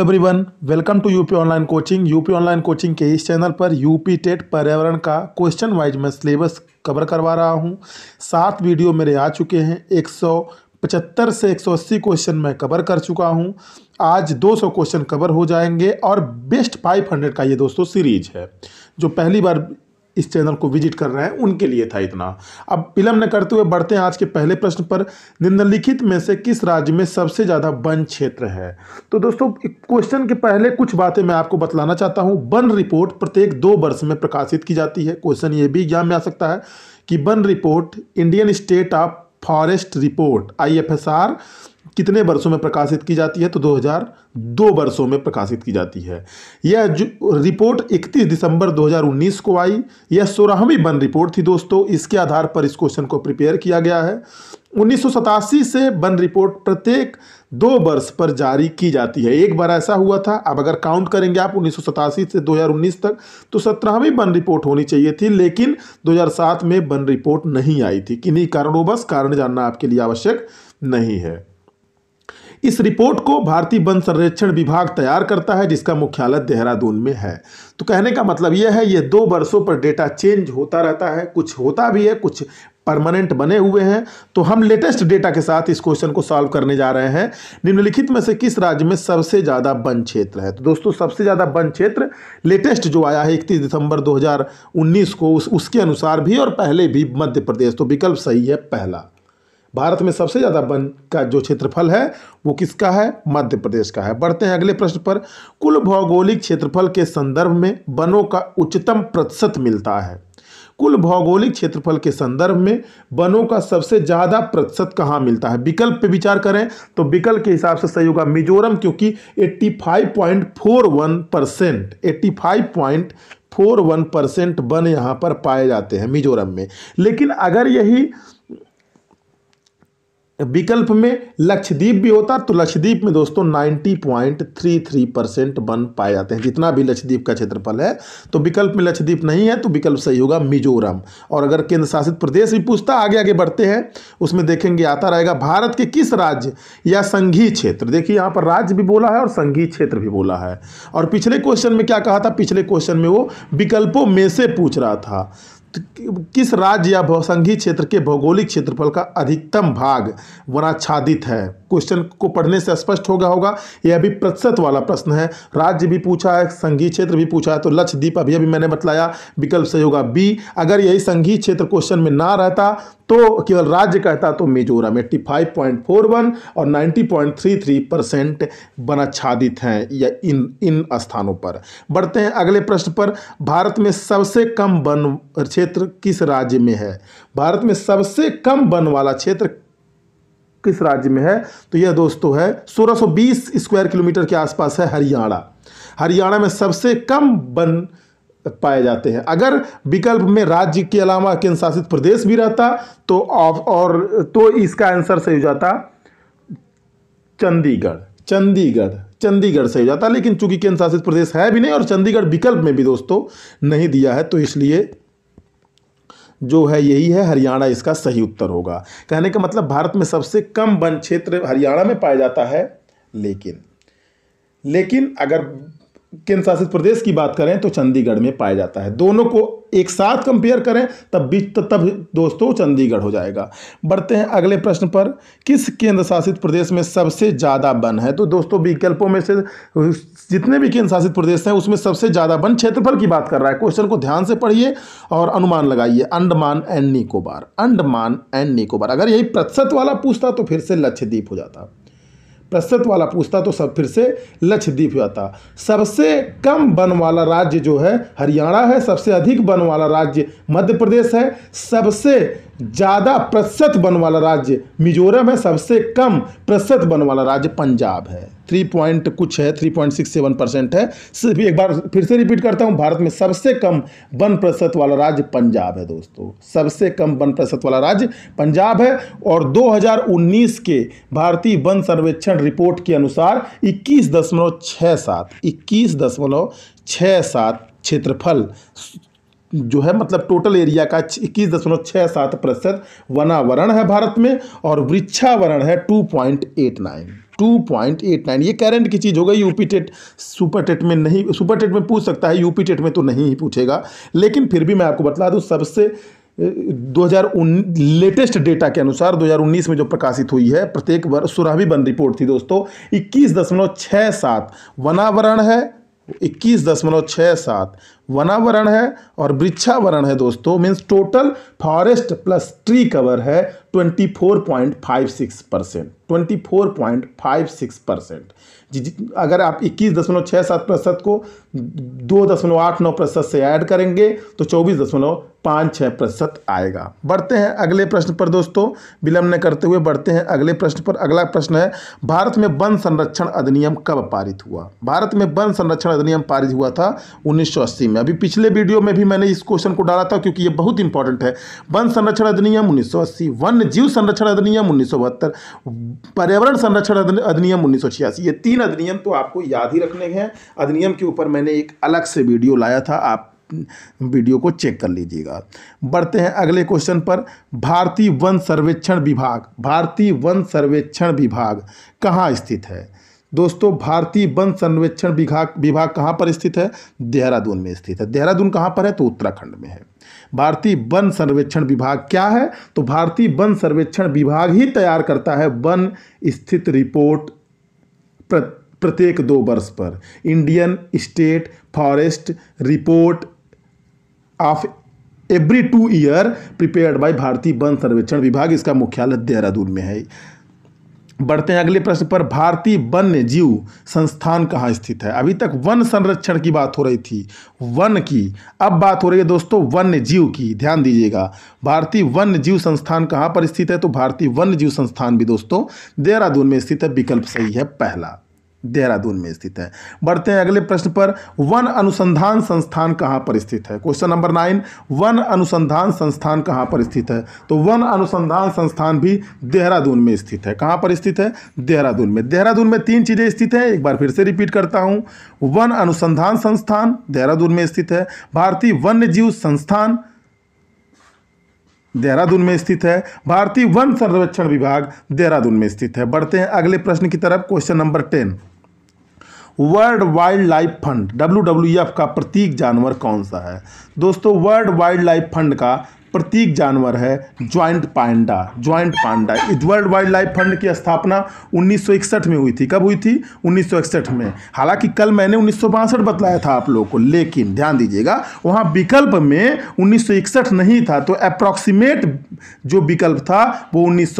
everyone welcome to UP online coaching UP online coaching के इस channel पर UP TET पर्यावरण का क्वेश्चन वाइज मैं सिलेबस कवर करवा रहा हूं सात वीडियो मेरे आ चुके हैं एक सौ पचहत्तर से एक सौ अस्सी क्वेश्चन मैं कवर कर चुका हूं आज 200 क्वेश्चन कवर हो जाएंगे और बेस्ट 500 का ये दोस्तों सीरीज है जो पहली बार इस चैनल को विजिट कर रहे हैं उनके लिए था इतना अब विलम्ब न करते हुए बढ़ते हैं आज के पहले प्रश्न पर निम्नलिखित में से किस राज्य में सबसे ज़्यादा वन क्षेत्र है तो दोस्तों क्वेश्चन के पहले कुछ बातें मैं आपको बतलाना चाहता हूँ वन रिपोर्ट प्रत्येक दो वर्ष में प्रकाशित की जाती है क्वेश्चन ये भी एग्जाम में आ सकता है कि वन report Indian state of forest report I F S R कितने वर्षों में प्रकाशित की जाती है तो 2002 वर्षों में प्रकाशित की जाती है यह रिपोर्ट 31 दिसंबर 2019 को आई यह सोलहवीं बन रिपोर्ट थी दोस्तों इसके आधार पर इस क्वेश्चन को प्रिपेयर किया गया है उन्नीस से बन रिपोर्ट प्रत्येक दो वर्ष पर जारी की जाती है एक बार ऐसा हुआ था अब अगर काउंट करेंगे आप उन्नीस से 2019 तक तो सत्रहवीं बन रिपोर्ट होनी चाहिए थी लेकिन 2007 में बन रिपोर्ट नहीं आई थी किन्हीं कारणों बस कारण जानना आपके लिए आवश्यक नहीं है इस रिपोर्ट को भारतीय वन संरक्षण विभाग तैयार करता है जिसका मुख्यालय देहरादून में है तो कहने का मतलब यह है यह दो वर्षों पर डेटा चेंज होता रहता है कुछ होता भी है कुछ परमानेंट बने हुए हैं तो हम लेटेस्ट डेटा के साथ इस क्वेश्चन को सॉल्व करने जा रहे हैं निम्नलिखित में से किस राज्य में सबसे ज़्यादा वन क्षेत्र है तो दोस्तों सबसे ज़्यादा वन क्षेत्र लेटेस्ट जो आया है इकतीस दिसंबर 2019 को उस, उसके अनुसार भी और पहले भी मध्य प्रदेश तो विकल्प सही है पहला भारत में सबसे ज़्यादा वन का जो क्षेत्रफल है वो किसका है मध्य प्रदेश का है बढ़ते हैं अगले प्रश्न पर कुल भौगोलिक क्षेत्रफल के संदर्भ में वनों का उच्चतम प्रतिशत मिलता है कुल भौगोलिक क्षेत्रफल के संदर्भ में वनों का सबसे ज़्यादा प्रतिशत कहाँ मिलता है विकल्प पे विचार करें तो विकल्प के हिसाब से सही होगा मिजोरम क्योंकि 85.41 परसेंट वन परसेंट वन यहाँ पर पाए जाते हैं मिजोरम में लेकिन अगर यही विकल्प में लक्षद्वीप भी होता तो लक्षद्वीप में दोस्तों 90.33 परसेंट बन पाए जाते हैं जितना भी लक्षद्वीप का क्षेत्रफल है तो विकल्प में लक्षद्वीप नहीं है तो विकल्प सही होगा मिजोरम और अगर केंद्र शासित प्रदेश भी पूछता आगे आगे बढ़ते हैं उसमें देखेंगे आता रहेगा भारत के किस राज्य या संघीय क्षेत्र देखिए यहाँ पर राज्य भी बोला है और संघीय क्षेत्र भी बोला है और पिछले क्वेश्चन में क्या कहा था पिछले क्वेश्चन में वो विकल्पों में से पूछ रहा था किस राज्य या बहुसंघी क्षेत्र के भौगोलिक क्षेत्रफल का अधिकतम भाग वनाच्छादित है क्वेश्चन को पढ़ने से स्पष्ट होगा होगा यह अभी प्रतिशत वाला प्रश्न है राज्य भी पूछा है संघीय क्षेत्र भी पूछा है तो लक्षद्वीप अभी अभी मैंने बतलाया विकल्प सही होगा बी अगर यही संघीय क्षेत्र क्वेश्चन में ना रहता तो केवल राज्य कहता तो मिजोरम 85.41 और 90.33 परसेंट बनाच्छादित हैं या इन इन स्थानों पर बढ़ते हैं अगले प्रश्न पर भारत में सबसे कम वन क्षेत्र किस राज्य में है भारत में सबसे कम वन वाला क्षेत्र किस राज्य में है तो यह दोस्तों है 1620 स्क्वायर किलोमीटर के आसपास है हरियाणा हरियाणा में सबसे कम वन पाए जाते हैं अगर विकल्प में राज्य के अलावा केंद्र शासित प्रदेश भी रहता तो और तो इसका आंसर सही हो जाता चंडीगढ़ चंडीगढ़ चंडीगढ़ सही हो जाता लेकिन चूंकि केंद्र शासित प्रदेश है भी नहीं और चंडीगढ़ विकल्प में भी दोस्तों नहीं दिया है तो इसलिए जो है यही है हरियाणा इसका सही उत्तर होगा कहने का मतलब भारत में सबसे कम वन क्षेत्र हरियाणा में पाया जाता है लेकिन लेकिन अगर केंद्र शासित प्रदेश की बात करें तो चंडीगढ़ में पाया जाता है दोनों को एक साथ कंपेयर करें तब भी तब दोस्तों चंडीगढ़ हो जाएगा बढ़ते हैं अगले प्रश्न पर किस केंद्र शासित प्रदेश में सबसे ज़्यादा वन है तो दोस्तों विकल्पों में से जितने भी केंद्र शासित प्रदेश हैं उसमें सबसे ज़्यादा वन क्षेत्रफल की बात कर रहा है क्वेश्चन को ध्यान से पढ़िए और अनुमान लगाइए अंडमान एंड निकोबार अंडमान एंड निकोबार अगर यही प्रतिशत वाला पूछता तो फिर से लक्षद्वीप हो जाता प्रस्तुत वाला पूछता तो सब फिर से लक्षद्वीप आता जाता सबसे कम वन वाला राज्य जो है हरियाणा है सबसे अधिक वन वाला राज्य मध्य प्रदेश है सबसे ज़्यादा प्रतिशत वन वाला राज्य मिजोरम है सबसे कम प्रतिशत वन वाला राज्य पंजाब है थ्री पॉइंट कुछ है three point six seven percent है सिर्फ एक बार फिर से रिपीट करता हूँ भारत में सबसे कम वन प्रतिशत वाला राज्य पंजाब है दोस्तों सबसे कम वन प्रतिशत वाला राज्य पंजाब है और 2019 के भारतीय वन सर्वेक्षण रिपोर्ट के अनुसार इक्कीस दशमलव छः सात इक्कीस दशमलव छः सात क्षेत्रफल जो है मतलब टोटल एरिया का इक्कीस दशमलव छः सात प्रतिशत वनावरण है भारत में और वृक्षावरण है two point eight nine two point eight nine ये करेंट की चीज़ हो गई यूपी टेट सुपर टेट में नहीं सुपर टेट में पूछ सकता है यूपी टेट में तो नहीं ही पूछेगा लेकिन फिर भी मैं आपको बता दूँ सबसे 2019 लेटेस्ट डेटा के अनुसार 2019 में जो प्रकाशित हुई है प्रत्येक वर्ष सुरावी बंद रिपोर्ट थी दोस्तों इक्कीस दशमलव छः सात वनावरण है इक्कीस दशमलव छः सात वनावरण है और वृक्षावरण है दोस्तों means total forest plus tree cover है twenty four point five six percent 24.56 percent अगर आप इक्कीस दशमलव छः सात प्रतिशत को दो दशमलव आठ नौ प्रतिशत से ऐड करेंगे तो चौबीस दशमलव पाँच छः प्रतिशत आएगा बढ़ते हैं अगले प्रश्न पर दोस्तों विलंब न करते हुए बढ़ते हैं अगले प्रश्न पर अगला प्रश्न है भारत में वन संरक्षण अधिनियम कब पारित हुआ भारत में वन संरक्षण अधिनियम पारित हुआ था अस्सी में अभी पिछले वीडियो में भी मैंने इस क्वेश्चन को डाला था क्योंकि ये बहुत इंपॉर्टेंट है वन संरक्षण अधिनियम उन्नीस वन्य जीव संरक्षण अधिनियम उन्नीस पर्यावरण संरक्षण अधिनियम उन्नीस ये तीन अधिनियम तो आपको याद ही रखने हैं अधिनियम के ऊपर मैंने एक अलग से वीडियो लाया था आप वीडियो को चेक कर लीजिएगा बढ़ते हैं अगले क्वेश्चन पर भारतीय वन सर्वेक्षण विभाग भारतीय वन सर्वेक्षण विभाग कहाँ स्थित है दोस्तों भारतीय वन सर्वेक्षण विभाग विभाग कहाँ पर स्थित है देहरादून में स्थित है देहरादून कहाँ पर है तो उत्तराखंड में है भारतीय वन सर्वेक्षण विभाग क्या है तो भारतीय वन सर्वेक्षण विभाग ही तैयार करता है वन स्थित रिपोर्ट प्रत्येक दो वर्ष पर Indian state forest report of every two year prepared by भारतीय वन सर्वेक्षण विभाग इसका मुख्यालय देहरादून में है बढ़ते हैं अगले प्रश्न पर भारतीय वन्य जीव संस्थान कहाँ स्थित है अभी तक वन संरक्षण की बात हो रही थी वन की अब बात हो रही है दोस्तों वन्य जीव की ध्यान दीजिएगा भारतीय वन्य जीव संस्थान कहाँ पर स्थित है तो भारतीय वन्य जीव संस्थान भी दोस्तों देहरादून में स्थित है विकल्प सही है पहला देहरादून में स्थित है बढ़ते हैं अगले प्रश्न पर वन अनुसंधान संस्थान कहाँ पर स्थित है क्वेश्चन नंबर नाइन वन अनुसंधान संस्थान कहाँ पर स्थित है तो वन अनुसंधान संस्थान भी देहरादून में स्थित है कहाँ पर स्थित है देहरादून में देहरादून में तीन चीज़ें स्थित हैं एक बार फिर से रिपीट करता हूँ वन अनुसंधान संस्थान देहरादून में स्थित है भारतीय वन्य जीव संस्थान देहरादून में स्थित है भारतीय वन संरक्षण विभाग देहरादून में स्थित है बढ़ते हैं अगले प्रश्न की तरफ question number ten world wildlife fund W का प्रतीक जानवर कौन सा है दोस्तों वर्ल्ड वाइल्ड लाइफ फंड का प्रतीक जानवर है giant panda giant panda world wildlife fund की स्थापना 1961 में हुई थी कब हुई थी 1961 में हालांकि कल मैंने उन्नीस बतलाया था आप लोगों को लेकिन ध्यान दीजिएगा वहाँ विकल्प में 1961 नहीं था तो अप्रॉक्सीमेट जो विकल्प था वो उन्नीस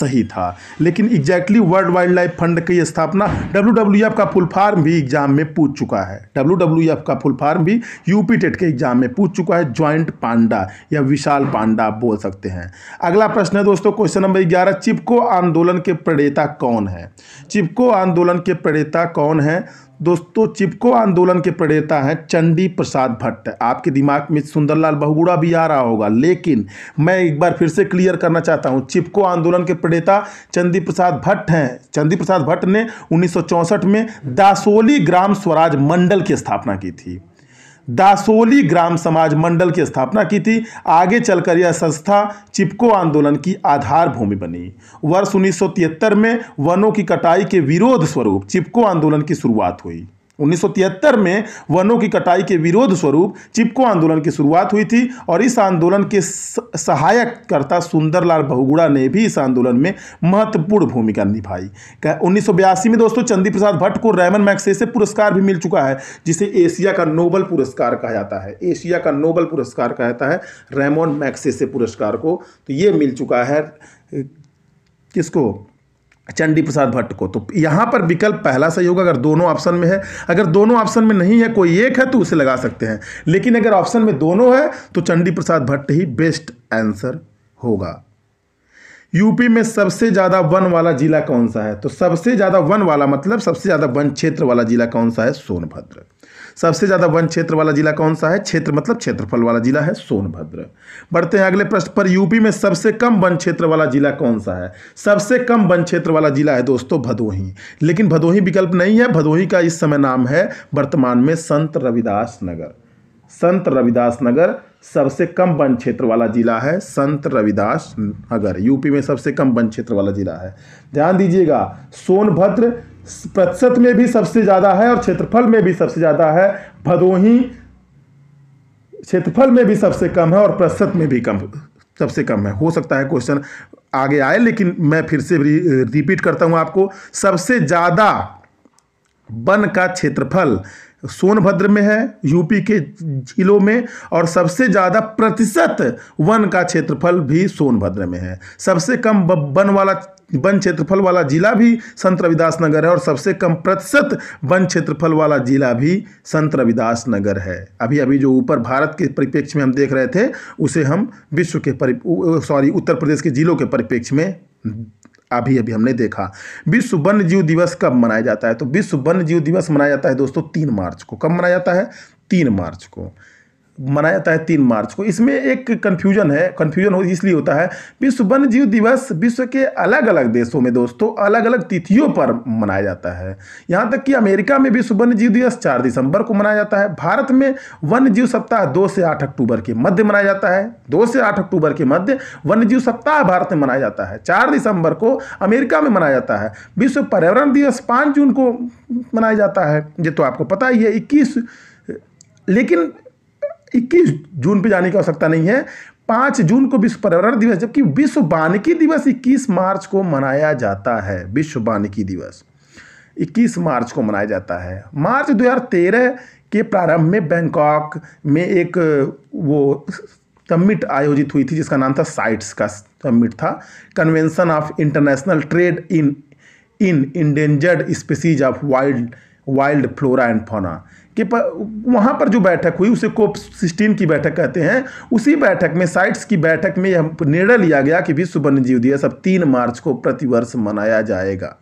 सही था लेकिन exactly world wildlife fund की स्थापना डब्ल्यू का फुल फार्म भी एग्जाम में पूछ चुका है डब्ल्यू का फुल फार्म भी यूपी टेट के एग्जाम में पूछ चुका है ज्वाइंट पांडा या विशाल पांडा बोल सकते हैं अगला प्रश्न है दोस्तों क्वेश्चन नंबर ग्यारह चिपको आंदोलन के प्रणेता कौन है चिपको आंदोलन के प्रणेता कौन है दोस्तों चिपको आंदोलन के प्रणेता हैं चंडी प्रसाद भट्ट आपके दिमाग में सुंदरलाल बहुगुड़ा भी आ रहा होगा लेकिन मैं एक बार फिर से क्लियर करना चाहता हूं चिपको आंदोलन के प्रणेता चंडी प्रसाद भट्ट हैं चंडी प्रसाद भट्ट ने उन्नीस में दासोली ग्राम स्वराज मंडल की स्थापना की थी दासोली ग्राम समाज मंडल की स्थापना की थी आगे चलकर यह संस्था चिपको आंदोलन की आधार भूमि बनी वर्ष 1973 में वनों की कटाई के विरोध स्वरूप चिपको आंदोलन की शुरुआत हुई 1973 में वनों की कटाई के विरोध स्वरूप चिपको आंदोलन की शुरुआत हुई थी और इस आंदोलन के कर्ता सुंदरलाल बहुगुड़ा ने भी इस आंदोलन में महत्वपूर्ण भूमिका निभाई उन्नीस में दोस्तों चंदी प्रसाद भट्ट को रैमन मैक्सेसे पुरस्कार भी मिल चुका है जिसे एशिया का नोबल पुरस्कार कहा जाता है एशिया का नोबल पुरस्कार कहा जाता है रैमोन मैक्सेसे पुरस्कार को तो ये मिल चुका है किसको चंडी प्रसाद भट्ट को तो यहाँ पर विकल्प पहला सही होगा अगर दोनों ऑप्शन में है अगर दोनों ऑप्शन में नहीं है कोई एक है तो उसे लगा सकते हैं लेकिन अगर ऑप्शन में दोनों है तो चंडी प्रसाद भट्ट ही बेस्ट आंसर होगा यूपी में सबसे ज़्यादा वन वाला जिला कौन सा है तो सबसे ज़्यादा वन वाला मतलब सबसे ज़्यादा वन क्षेत्र वाला जिला कौन सा है सोनभद्र सबसे ज़्यादा वन क्षेत्र वाला जिला कौन सा है क्षेत्र मतलब क्षेत्रफल वाला जिला है सोनभद्र बढ़ते हैं अगले प्रश्न पर यूपी में सबसे कम वन क्षेत्र वाला जिला कौन सा है सबसे कम वन क्षेत्र वाला जिला है दोस्तों भदोही लेकिन भदोही विकल्प नहीं है भदोही का इस समय नाम है वर्तमान में संत रविदास नगर संत रविदास नगर सबसे कम वन क्षेत्र वाला जिला है संत रविदास नगर यूपी में सबसे कम वन क्षेत्र वाला जिला है ध्यान दीजिएगा सोनभद्र प्रतिशत में भी सबसे ज़्यादा है और क्षेत्रफल में भी सबसे ज़्यादा है भदोही क्षेत्रफल में भी सबसे कम है और प्रतिशत में भी कम सबसे कम है हो सकता है क्वेश्चन आगे आए लेकिन मैं फिर से रिपीट करता हूं आपको सबसे ज़्यादा वन का क्षेत्रफल सोनभद्र में है यूपी के जिलों में और सबसे ज़्यादा प्रतिशत वन का क्षेत्रफल भी सोनभद्र में है सबसे कम वन वाला वन क्षेत्रफल वाला जिला भी संत रविदास नगर है और सबसे कम प्रतिशत वन क्षेत्रफल वाला जिला भी संत रविदास नगर है अभी अभी जो ऊपर भारत के परिप्रेक्ष्य में हम देख रहे थे उसे हम विश्व के परि सॉरी उत्तर प्रदेश के जिलों के परिप्रेक्ष्य में अभी अभी हमने देखा विश्व वन्य जीव दिवस कब मनाया जाता है तो विश्व वन्य जीव दिवस मनाया जाता है दोस्तों तीन मार्च को कब मनाया जाता है तीन मार्च को मनाया जाता है तीन मार्च को इसमें एक कन्फ्यूजन है कन्फ्यूजन हो इसलिए होता है विश्व वन्य जीव दिवस विश्व के अलग अलग देशों में दोस्तों अलग अलग तिथियों पर मनाया जाता है यहाँ तक कि अमेरिका में विश्व वन्य जीव दिवस चार दिसंबर को मनाया जाता है भारत में वन्य जीव सप्ताह दो से आठ अक्टूबर के मध्य मनाया जाता है दो से आठ अक्टूबर के मध्य वन्य जीव सप्ताह भारत में मनाया जाता है चार दिसंबर को अमेरिका में मनाया जाता है विश्व पर्यावरण दिवस पाँच जून को मनाया जाता है ये तो आपको पता ही है इक्कीस लेकिन इक्कीस जून पर जाने की आवश्यकता नहीं है पाँच जून को विश्व पर्यावरण दिवस जबकि विश्व वानिकी दिवस इक्कीस मार्च को मनाया जाता है विश्व वानिकी दिवस 21 मार्च को मनाया जाता है मार्च 2013 के प्रारंभ में बैंकॉक में एक वो समिट आयोजित हुई थी जिसका नाम था साइट्स का समिट था convention of international trade in in endangered species of wild wild flora and fauna कि वहाँ पर जो बैठक हुई उसे कोप सिक्सटीन की बैठक कहते हैं उसी बैठक में साइट्स की बैठक में यह निर्णय लिया गया कि विश्व वन्यजीव दिवस अब तीन मार्च को प्रतिवर्ष मनाया जाएगा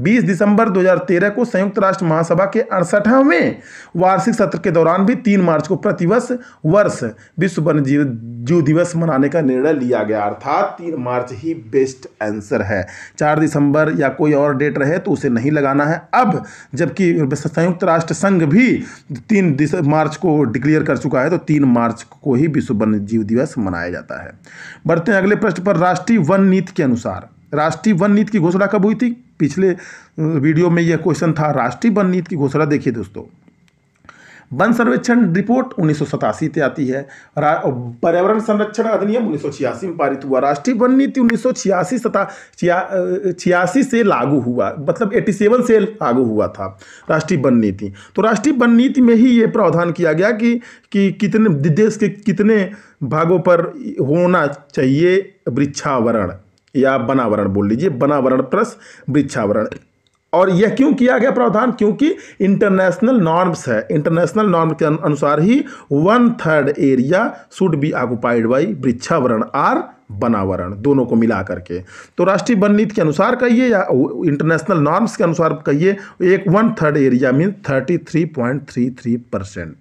20 दिसंबर 2013 को संयुक्त राष्ट्र महासभा के अड़सठवें वार्षिक सत्र के दौरान भी 3 मार्च को प्रतिवर्ष वर्ष विश्व वन्य जीव दिवस मनाने का निर्णय लिया गया अर्थात 3 मार्च ही बेस्ट आंसर है 4 दिसंबर या कोई और डेट रहे तो उसे नहीं लगाना है अब जबकि संयुक्त राष्ट्र संघ भी तीन मार्च को डिक्लेयर कर चुका है तो तीन मार्च को ही विश्व वन्य जीव दिवस मनाया जाता है बढ़ते हैं अगले प्रश्न पर राष्ट्रीय वन नीति के अनुसार राष्ट्रीय वन नीति की घोषणा कब हुई थी पिछले वीडियो में यह क्वेश्चन था राष्ट्रीय वन नीति की घोषणा देखिए दोस्तों वन सर्वेक्षण रिपोर्ट उन्नीस से आती है पर्यावरण संरक्षण अधिनियम उन्नीस में पारित हुआ राष्ट्रीय वन नीति उन्नीस सता छियासी से लागू हुआ मतलब 87 से लागू हुआ था राष्ट्रीय वन नीति तो राष्ट्रीय वन नीति में ही ये प्रावधान किया गया कि कि कितने देश के कितने भागों पर होना चाहिए वृक्षावरण या बनावरण बोल लीजिए बनावरण प्लस वृक्षावरण और यह क्यों किया गया प्रावधान क्योंकि इंटरनेशनल नॉर्म्स है इंटरनेशनल नॉर्म के अनुसार ही one third area should be occupied by वृक्षावरण आर बनावरण दोनों को मिला करके तो राष्ट्रीय वन नीति के अनुसार कहिए या इंटरनेशनल नॉर्म्स के अनुसार कहिए एक one third area mean thirty three point three three percent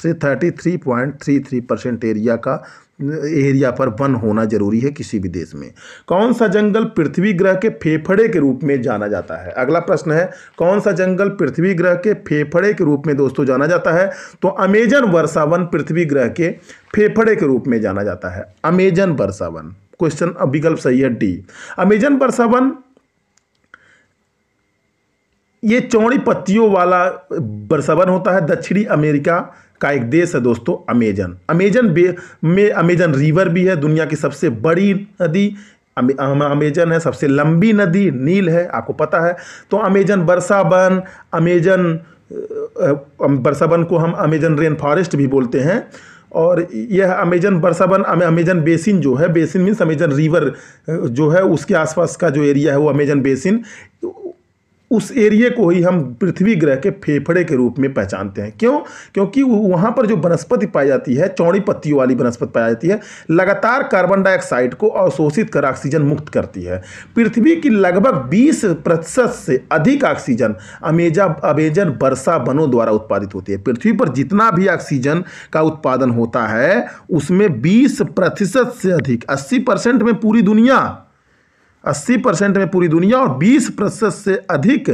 three thirty three point three three percent area का एरिया पर वन होना जरूरी है किसी भी देश में कौन सा जंगल पृथ्वी ग्रह के फेफड़े के रूप में जाना जाता है अगला प्रश्न है कौन सा जंगल पृथ्वी ग्रह के फेफड़े के रूप में दोस्तों जाना जाता है तो अमेजन वर्षावन पृथ्वी ग्रह के फेफड़े के रूप में जाना जाता है अमेजन वर्षावन क्वेश्चन विकल्प सही है डी अमेजन वर्षावन ये चौड़ी पत्तियों वाला बरसवन होता है दक्षिणी अमेरिका का एक देश है दोस्तों अमेजन अमेजन में अमेजन रिवर भी है दुनिया की सबसे बड़ी नदी अमेजन है सबसे लंबी नदी नील है आपको पता है तो अमेजन बरसाबन अमेजन बरसाबन को हम अमेजन रेन फॉरेस्ट भी बोलते हैं और यह अमेजन बरसाबन अमेजन बेसिन जो है बेसिन मीन्स अमेजन रिवर जो है उसके आसपास का जो एरिया है वो अमेजन बेसिन उस एरिए को ही हम पृथ्वी ग्रह के फेफड़े के रूप में पहचानते हैं क्यों क्योंकि वहाँ पर जो वनस्पति पाई जाती है चौड़ी पत्तियों वाली वनस्पति पाई जाती है लगातार कार्बन डाइऑक्साइड को अवशोषित कर ऑक्सीजन मुक्त करती है पृथ्वी की लगभग बीस प्रतिशत से अधिक ऑक्सीजन अमेजा अमेजन वर्षा वनों द्वारा उत्पादित होती है पृथ्वी पर जितना भी ऑक्सीजन का उत्पादन होता है उसमें बीस प्रतिशत से अधिक अस्सी परसेंट में पूरी दुनिया अस्सी परसेंट में पूरी दुनिया और बीस प्रतिशत से अधिक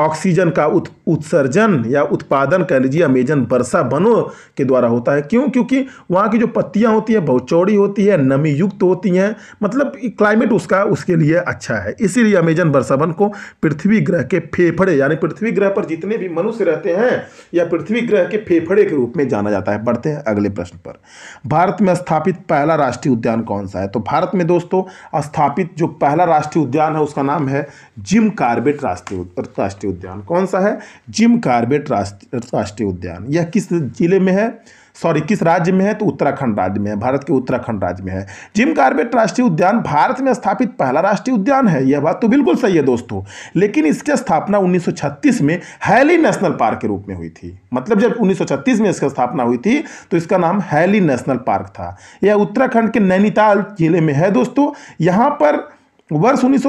ऑक्सीजन का उत, उत्सर्जन या उत्पादन कह लीजिए अमेजन वर्षा बनो के द्वारा होता है क्यों क्योंकि वहाँ की जो पत्तियाँ होती हैं बहुत चौड़ी होती है नमी युक्त होती हैं मतलब क्लाइमेट उसका उसके लिए अच्छा है इसीलिए अमेजन वर्षा बन को पृथ्वी ग्रह के फेफड़े यानी पृथ्वी ग्रह पर जितने भी मनुष्य रहते हैं या पृथ्वी ग्रह के फेफड़े के रूप में जाना जाता है बढ़ते हैं अगले प्रश्न पर भारत में स्थापित पहला राष्ट्रीय उद्यान कौन सा है तो भारत में दोस्तों स्थापित जो पहला राष्ट्रीय उद्यान है उसका नाम है जिम कार्बेट राष्ट्रीय राष्ट्रीय राष्ट्रीय उद्यान कौन सा है जिम कार्बेट राष्ट्रीय उद्यान यह किस जिले में है सॉरी किस राज्य में है तो उत्तराखंड राज्य में है भारत के उत्तराखंड राज्य में है जिम कार्बेट राष्ट्रीय उद्यान भारत में स्थापित पहला राष्ट्रीय उद्यान है यह बात तो बिल्कुल सही है दोस्तों लेकिन इसकी स्थापना 1936 में हैली नेशनल पार्क के रूप में हुई थी मतलब जब 1936 में इसकी स्थापना हुई थी तो इसका नाम हैली नेशनल पार्क था यह उत्तराखंड के नैनीताल जिले में है दोस्तों यहाँ पर वर्ष उन्नीस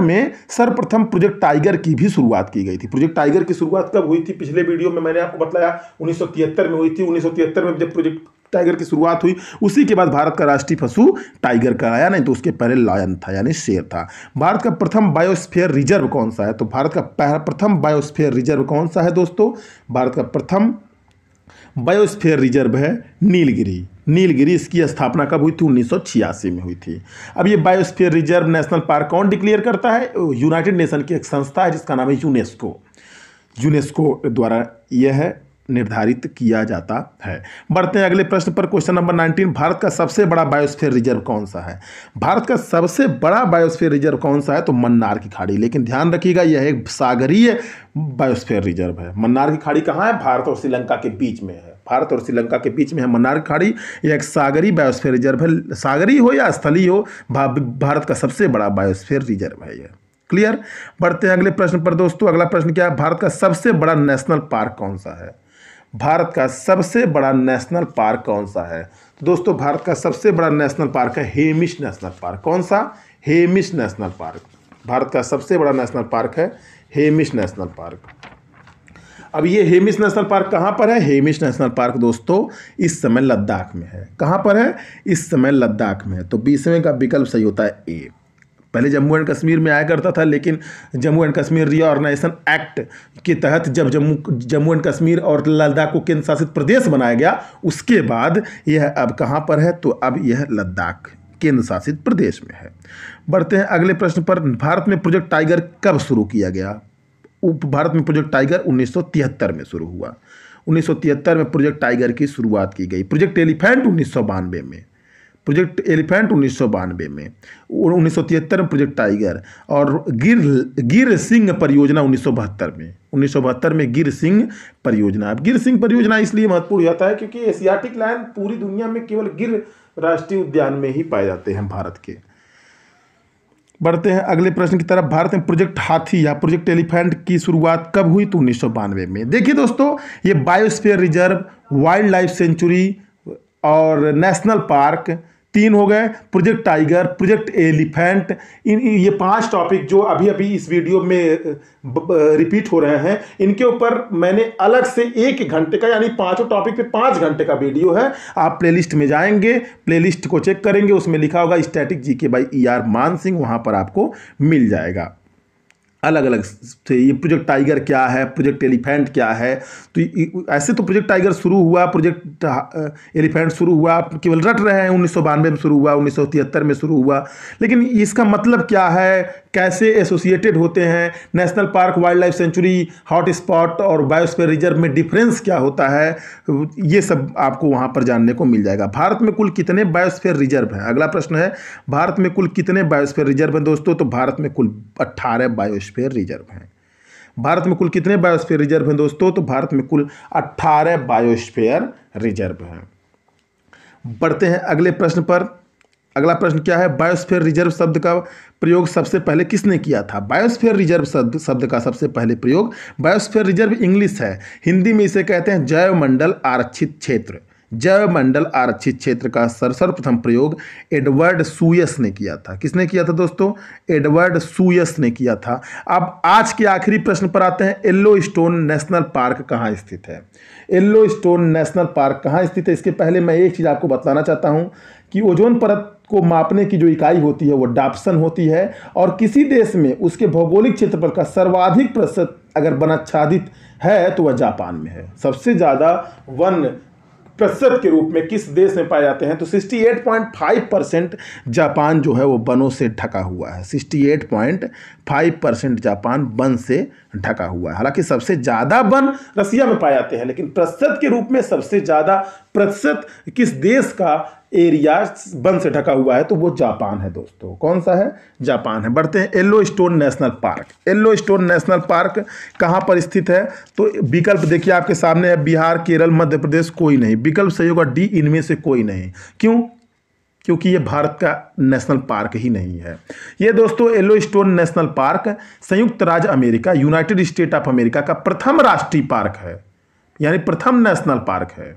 में सर्वप्रथम प्रोजेक्ट टाइगर की भी शुरुआत की गई थी प्रोजेक्ट टाइगर की शुरुआत कब हुई थी पिछले वीडियो में मैंने आपको बताया उन्नीस में हुई थी उन्नीस में जब प्रोजेक्ट टाइगर की शुरुआत हुई उसी के बाद भारत का राष्ट्रीय पशु टाइगर का आया नहीं तो उसके पहले लायन था यानी शेर था भारत का प्रथम बायोस्फीयर रिजर्व कौन सा है तो भारत का प्रथम बायोस्फीयर रिजर्व कौन सा है दोस्तों भारत का प्रथम बायोस्फीयर रिजर्व है नीलगिरी नीलगिरी इसकी स्थापना कब हुई थी उन्नीस में हुई थी अब ये बायोस्फीयर रिजर्व नेशनल पार्क कौन डिक्लेयर करता है यूनाइटेड नेशन की एक संस्था है जिसका नाम है यूनेस्को यूनेस्को द्वारा यह निर्धारित किया जाता है बढ़ते हैं अगले प्रश्न पर क्वेश्चन नंबर 19 भारत का सबसे बड़ा बायोस्फीयर रिजर्व कौन सा है भारत का सबसे बड़ा बायोस्फीयर रिजर्व कौन सा है तो मन्नार की खाड़ी लेकिन ध्यान रखिएगा यह एक सागरीय बायोस्फीयर रिजर्व है मन्नार की खाड़ी कहाँ है भारत और श्रीलंका के बीच में है भारत और श्रीलंका के बीच में है मनार खाड़ी यह एक सागरी बायोस्फेयर रिजर्व है सागरी हो या स्थलीय हो भारत का सबसे बड़ा बायोस्फेयर रिजर्व है यह क्लियर बढ़ते हैं अगले प्रश्न पर दोस्तों अगला प्रश्न क्या है भारत का सबसे बड़ा नेशनल पार्क कौन सा है भारत का सबसे बड़ा नेशनल पार्क कौन सा है तो दोस्तों भारत का सबसे बड़ा नेशनल पार्क है हेमिश नेशनल पार्क कौन सा हेमिश नेशनल पार्क भारत का सबसे बड़ा नेशनल पार्क है हेमिश नेशनल पार्क अब ये हेमिस नेशनल पार्क कहाँ पर है हेमिस नेशनल पार्क दोस्तों इस समय लद्दाख में है कहाँ पर है इस समय लद्दाख में है तो बीसवें का विकल्प सही होता है ए पहले जम्मू एंड कश्मीर में आया करता था लेकिन Jammu and Kashmir reorganisation act के तहत जब जम्मू जम्मू एंड कश्मीर और लद्दाख को केंद्र शासित प्रदेश बनाया गया उसके बाद यह अब कहाँ पर है तो अब यह लद्दाख केंद्र शासित प्रदेश में है बढ़ते हैं अगले प्रश्न पर भारत में प्रोजेक्ट टाइगर कब शुरू किया गया उप भारत में प्रोजेक्ट टाइगर 1973 में शुरू हुआ 1973 में प्रोजेक्ट टाइगर की शुरुआत की गई प्रोजेक्ट एलिफेंट उन्नीस में प्रोजेक्ट एलिफेंट उन्नीस में उन्नीस में प्रोजेक्ट टाइगर और गिर गिर सिंह परियोजना उन्नीस में उन्नीस में गिर सिंह परियोजना अब गिर सिंह परियोजना इसलिए महत्वपूर्ण हो जाता है क्योंकि एशियाटिक लैंड पूरी दुनिया में केवल गिर राष्ट्रीय उद्यान में ही पाए जाते हैं भारत के बढ़ते हैं अगले प्रश्न की तरफ भारत में प्रोजेक्ट हाथी या प्रोजेक्ट एलिफेंट की शुरुआत कब हुई तो उन्नीस में देखिए दोस्तों ये biosphere reserve wildlife sanctuary और नेशनल पार्क तीन हो गए प्रोजेक्ट टाइगर प्रोजेक्ट एलिफेंट इन ये पांच टॉपिक जो अभी अभी इस वीडियो में रिपीट हो रहे हैं इनके ऊपर मैंने अलग से एक घंटे का यानी पांचों टॉपिक पे पाँच घंटे का वीडियो है आप प्लेलिस्ट में जाएंगे प्लेलिस्ट को चेक करेंगे उसमें लिखा होगा स्टैटिक जी के बाई ई आर मान सिंह वहाँ पर आपको मिल जाएगा अलग अलग थे ये प्रोजेक्ट टाइगर क्या है प्रोजेक्ट एलिफेंट क्या है तो ऐसे तो प्रोजेक्ट टाइगर शुरू हुआ प्रोजेक्ट एलिफेंट शुरू हुआ केवल रट रहे हैं उन्नीस में शुरू हुआ उन्नीस में शुरू हुआ लेकिन इसका मतलब क्या है कैसे एसोसिएटेड होते हैं national park wildlife sanctuary hotspot और बायोस्फीयर रिजर्व में डिफरेंस क्या होता है ये सब आपको वहाँ पर जानने को मिल जाएगा भारत में कुल कितने बायोस्फीयर रिजर्व हैं अगला प्रश्न है भारत में कुल कितने बायोस्फीयर रिजर्व हैं दोस्तों तो भारत में कुल अट्ठारह बायोस्फेयर रिजर्व हैं भारत में कुल कितने बायोस्फेयर रिजर्व हैं दोस्तों तो भारत में कुल अट्ठारह बायोस्फेयर रिजर्व हैं बढ़ते हैं अगले प्रश्न पर अगला प्रश्न क्या है बायोस्फेयर रिजर्व शब्द का प्रयोग सबसे पहले किसने किया था बायोस्फेयर रिजर्व शब्द शब्द का सबसे पहले प्रयोग बायोस्फेयर रिजर्व इंग्लिश है हिंदी में इसे कहते हैं जैवमंडल आरक्षित क्षेत्र जैवमंडल आरक्षित क्षेत्र का सर्वप्रथम प्रयोग एडवर्ड सुयस ने किया था किसने किया था दोस्तों एडवर्ड सुयस ने किया था अब आज के आखिरी प्रश्न पर आते हैं येल्लो स्टोन नेशनल पार्क कहाँ स्थित है येल्लो स्टोन नेशनल पार्क कहाँ स्थित है इसके पहले मैं एक चीज़ आपको बताना चाहता हूँ कि ओजोन परत को मापने की जो इकाई होती है वो डाप्सन होती है और किसी देश में उसके भौगोलिक क्षेत्रफल का सर्वाधिक प्रतिशत अगर वनाच्छादित है तो वह जापान में है सबसे ज़्यादा वन प्रतिशत के रूप में किस देश में पाए जाते हैं तो 68.5 परसेंट जापान जो है वो वनों से ढका हुआ है 68.5 फाइव परसेंट जापान वन से ढका हुआ है हालांकि सबसे ज़्यादा वन रसिया में पाए जाते हैं लेकिन प्रतिशत के रूप में सबसे ज़्यादा प्रतिशत किस देश का एरिया वन से ढका हुआ है तो वो जापान है दोस्तों कौन सा है जापान है बढ़ते हैं Yellowstone National park Yellowstone National Park कहाँ पर स्थित है तो विकल्प देखिए आपके सामने है बिहार केरल मध्य प्रदेश कोई नहीं विकल्प सही होगा डी इनमें से कोई नहीं क्यों क्योंकि ये भारत का नेशनल पार्क ही नहीं है ये दोस्तों येलो स्टोन नेशनल पार्क संयुक्त राज्य America United State of America का प्रथम राष्ट्रीय पार्क है यानी प्रथम नेशनल पार्क है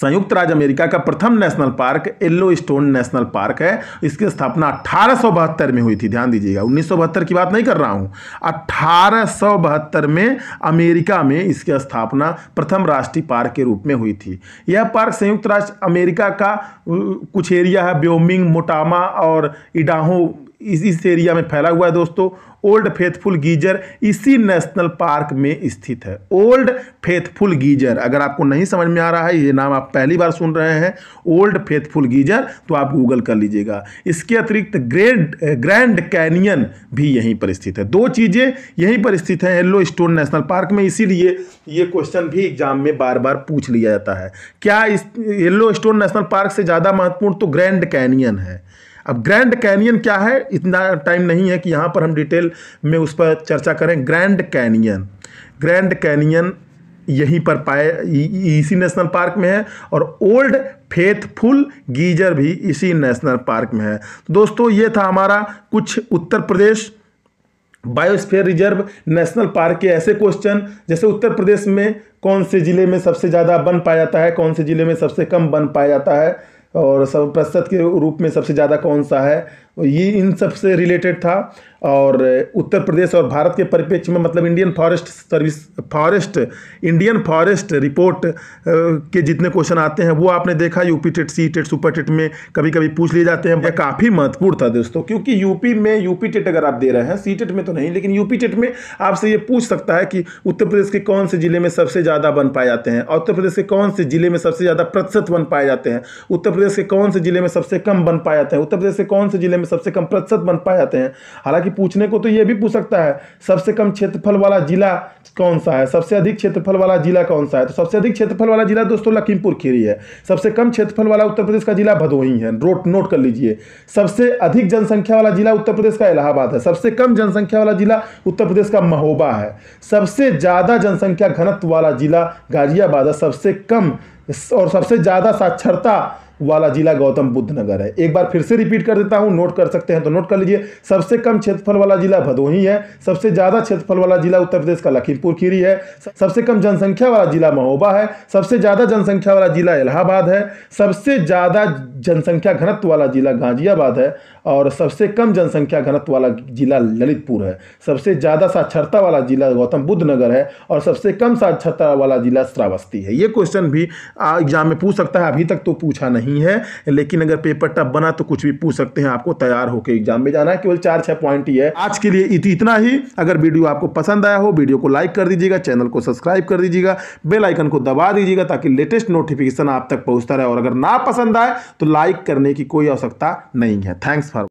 संयुक्त राज्य अमेरिका का प्रथम national park Yellowstone National park है इसकी स्थापना अठारह में हुई थी ध्यान दीजिएगा उन्नीस की बात नहीं कर रहा हूँ अठारह में अमेरिका में इसकी स्थापना प्रथम राष्ट्रीय पार्क के रूप में हुई थी यह पार्क संयुक्त राष्ट्र अमेरिका का कुछ एरिया है ब्योमिंग मोटामा और इडाहो इस इस एरिया में फैला हुआ है दोस्तों ओल्ड फेथफुल गीजर इसी नेशनल पार्क में स्थित है ओल्ड फेथफुल गीजर अगर आपको नहीं समझ में आ रहा है ये नाम आप पहली बार सुन रहे हैं ओल्ड फेथफुल गीजर तो आप गूगल कर लीजिएगा इसके अतिरिक्त ग्रेड ग्रैंड कैनियन भी यहीं पर स्थित है दो चीज़ें यहीं पर स्थित है येल्लो स्टोन नेशनल पार्क में इसीलिए ये क्वेश्चन भी एग्जाम में बार बार पूछ लिया जाता है क्या इस येल्लो स्टोन नेशनल पार्क से ज़्यादा महत्वपूर्ण तो ग्रैंड कैनियन है अब ग्रैंड कैनियन क्या है इतना टाइम नहीं है कि यहाँ पर हम डिटेल में उस पर चर्चा करें ग्रैंड कैनियन ग्रैंड कैनियन यहीं पर पाए इसी नेशनल पार्क में है और ओल्ड फेथफुल गीजर भी इसी नेशनल पार्क में है तो दोस्तों ये था हमारा कुछ Uttar Pradesh biosphere reserve national park के ऐसे क्वेश्चन जैसे उत्तर प्रदेश में कौन से ज़िले में सबसे ज़्यादा बन पाया जाता है कौन से ज़िले में सबसे कम बन पाया जाता है और सर्वप्रसत के रूप में सबसे ज़्यादा कौन सा है ये इन सब से रिलेटेड था और उत्तर प्रदेश और भारत के परिप्रेक्ष्य में मतलब Indian forest service forest Indian forest report के जितने क्वेश्चन आते हैं वो आपने देखा UP TET C TET super TET में कभी कभी पूछ लिए जाते हैं यह काफ़ी महत्वपूर्ण था दोस्तों क्योंकि यूपी में यूपी टेट अगर आप दे रहे हैं सी टेट में तो नहीं लेकिन यूपी टेट में आपसे ये पूछ सकता है कि उत्तर प्रदेश के कौन से जिले में सबसे ज़्यादा वन पाए जाते हैं उत्तर प्रदेश के कौन से जिले में सबसे ज़्यादा प्रतिशत वन पाए जाते हैं उत्तर प्रदेश के कौन से जिले में सबसे कम वन पाए जाते हैं उत्तर प्रदेश के कौन से जिले में सबसे कम प्रतिशत बन पाए जाते हैं हालांकि पूछने को तो ये भी पूछ सकता है सबसे कम क्षेत्रफल वाला जिला कौन सा है सबसे अधिक क्षेत्रफल वाला जिला कौन सा है तो सबसे अधिक क्षेत्रफल वाला जिला दोस्तों लखीमपुर खीरी है सबसे कम क्षेत्रफल वाला उत्तर प्रदेश का जिला भदोही है नोट नोट कर लीजिए सबसे अधिक जनसंख्या वाला जिला उत्तर प्रदेश का इलाहाबाद है सबसे कम जनसंख्या वाला जिला उत्तर प्रदेश का महोबा है सबसे ज़्यादा जनसंख्या घनत्व वाला जिला गाजियाबाद है सबसे कम और सबसे ज़्यादा साक्षरता वाला जिला गौतम बुद्ध नगर है एक बार फिर से रिपीट कर देता हूँ नोट कर सकते हैं तो नोट कर लीजिए सबसे कम क्षेत्रफल वाला जिला भदोही है सबसे ज़्यादा क्षेत्रफल वाला जिला उत्तर प्रदेश का लखीमपुर खीरी है सबसे कम जनसंख्या वाला जिला महोबा है सबसे ज़्यादा जनसंख्या वाला जिला इलाहाबाद है सबसे ज़्यादा जनसंख्या घनत्व वाला जिला गाजियाबाद है और सबसे कम जनसंख्या घनत्व वाला जिला ललितपुर है सबसे ज़्यादा साक्षरता वाला जिला गौतम बुद्ध नगर है और सबसे कम साक्षरता वाला जिला श्रावस्ती है ये क्वेश्चन भी एग्जाम में पूछ सकता है अभी तक तो पूछा नहीं नहीं है लेकिन अगर पेपर टफ बना तो कुछ भी पूछ सकते हैं आपको तैयार होकर एग्जाम में जाना है केवल चार छह पॉइंट ही है आज के लिए इतना ही अगर वीडियो आपको पसंद आया हो वीडियो को लाइक कर दीजिएगा चैनल को सब्सक्राइब कर दीजिएगा बेल आइकन को दबा दीजिएगा ताकि लेटेस्ट नोटिफिकेशन आप तक पहुंचता रहे और अगर ना पसंद आए तो लाइक करने की कोई आवश्यकता नहीं है थैंक्स फॉर